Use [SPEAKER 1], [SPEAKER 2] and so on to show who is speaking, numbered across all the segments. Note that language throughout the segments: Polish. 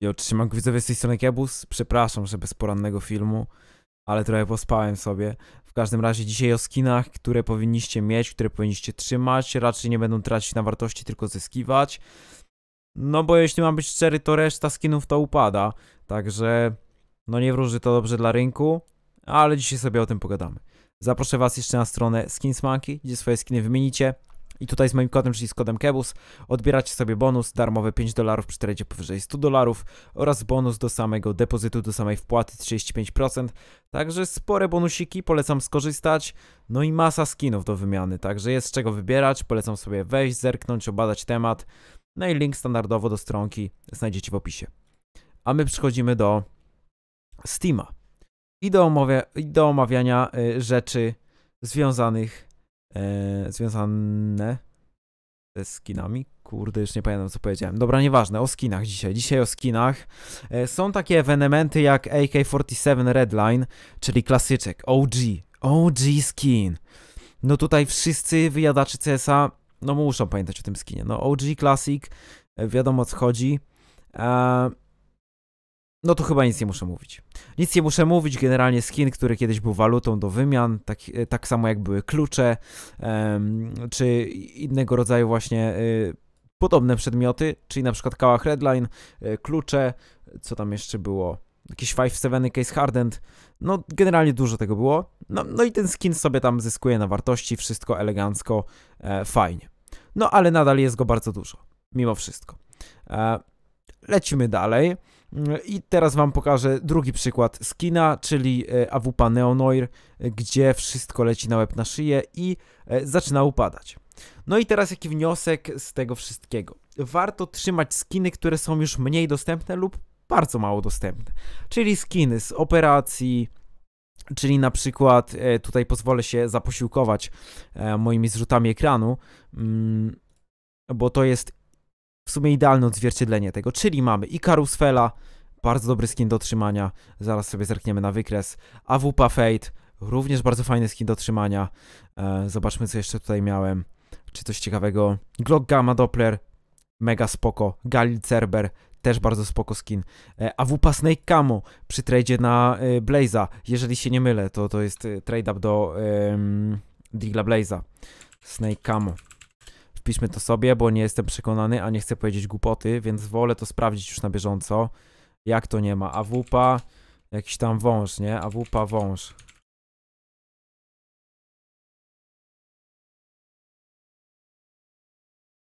[SPEAKER 1] Jo, mam widzowie z tej strony Kebus. Przepraszam, że bez porannego filmu, ale trochę pospałem sobie. W każdym razie dzisiaj o skinach, które powinniście mieć, które powinniście trzymać. Raczej nie będą tracić na wartości, tylko zyskiwać. No bo jeśli mam być szczery, to reszta skinów to upada. Także no nie wróży to dobrze dla rynku, ale dzisiaj sobie o tym pogadamy. Zaproszę Was jeszcze na stronę Skins Monkey, gdzie swoje skiny wymienicie, i tutaj z moim kodem, czyli z kodem KEBUS, odbieracie sobie bonus darmowy 5 dolarów przy tradzie powyżej 100 dolarów oraz bonus do samego depozytu, do samej wpłaty 35%. Także spore bonusiki, polecam skorzystać. No i masa skinów do wymiany, także jest z czego wybierać. Polecam sobie wejść, zerknąć, obadać temat. No i link standardowo do stronki znajdziecie w opisie. A my przechodzimy do Steama i do, omawia i do omawiania y, rzeczy związanych e, związane ze skinami. Kurde, już nie pamiętam co powiedziałem. Dobra, nieważne, o skinach dzisiaj. Dzisiaj o skinach. E, są takie ewenementy jak AK-47 Redline, czyli klasyczek OG. OG skin. No tutaj wszyscy wyjadacze CSA, no muszą pamiętać o tym skinie. No OG Classic, e, wiadomo o co chodzi. Eee... No to chyba nic nie muszę mówić. Nic nie muszę mówić, generalnie skin, który kiedyś był walutą do wymian, tak, e, tak samo jak były klucze, um, czy innego rodzaju właśnie y, podobne przedmioty, czyli na przykład kałach Redline, y, klucze, co tam jeszcze było, jakieś 5-7 case hardened, no generalnie dużo tego było. No, no i ten skin sobie tam zyskuje na wartości, wszystko elegancko, e, fajnie. No ale nadal jest go bardzo dużo, mimo wszystko. E, lecimy dalej. I teraz wam pokażę drugi przykład skina, czyli e, AWP Neonoir, e, gdzie wszystko leci na łeb na szyję i e, zaczyna upadać. No i teraz jaki wniosek z tego wszystkiego? Warto trzymać skiny, które są już mniej dostępne lub bardzo mało dostępne. Czyli skiny z operacji, Czyli na przykład tutaj pozwolę się zaposiłkować moimi zrzutami ekranu, mm, bo to jest w sumie idealne odzwierciedlenie tego, czyli mamy i Karusfela, bardzo dobry skin do trzymania, zaraz sobie zerkniemy na wykres, AWP Fate, również bardzo fajny skin do trzymania, e, zobaczmy co jeszcze tutaj miałem, czy coś ciekawego, Glock Gamma Doppler, mega spoko, Galil Cerber, też bardzo spoko skin. E, AWP Snake Camo przy trade'zie na e, Blaze'a, jeżeli się nie mylę, to to jest e, trade-up do um, Digla Blaze'a. Snake Camo. Spiszmy to sobie, bo nie jestem przekonany, a nie chcę powiedzieć głupoty, więc wolę to sprawdzić już na bieżąco. Jak to nie ma? AWP, jakiś tam wąż, nie? AWP, wąż.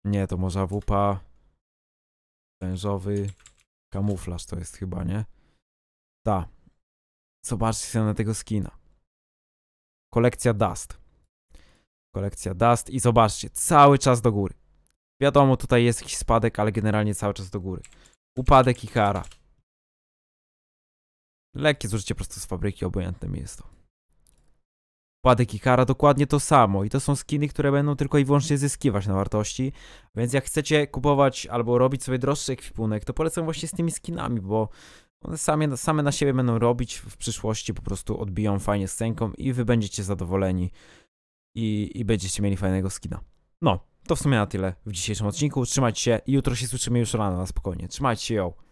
[SPEAKER 1] Nie, to może AWP wężowy kamuflaż to jest chyba, nie? Ta. Zobaczcie sobie na tego skina. Kolekcja Dust. Kolekcja Dust i zobaczcie, cały czas do góry. Wiadomo, tutaj jest jakiś spadek, ale generalnie cały czas do góry. Upadek i kara. Lekkie zużycie prostu z fabryki, obojętne mi jest to. Upadek i kara dokładnie to samo i to są skiny, które będą tylko i wyłącznie zyskiwać na wartości, więc jak chcecie kupować albo robić sobie droższy ekwipunek, to polecam właśnie z tymi skinami, bo one same, same na siebie będą robić w przyszłości, po prostu odbiją fajnie scenką i wy będziecie zadowoleni i, i będziecie mieli fajnego skina. No, to w sumie na tyle w dzisiejszym odcinku. Trzymajcie się i jutro się słyszymy już rano na spokojnie. Trzymajcie się, ją.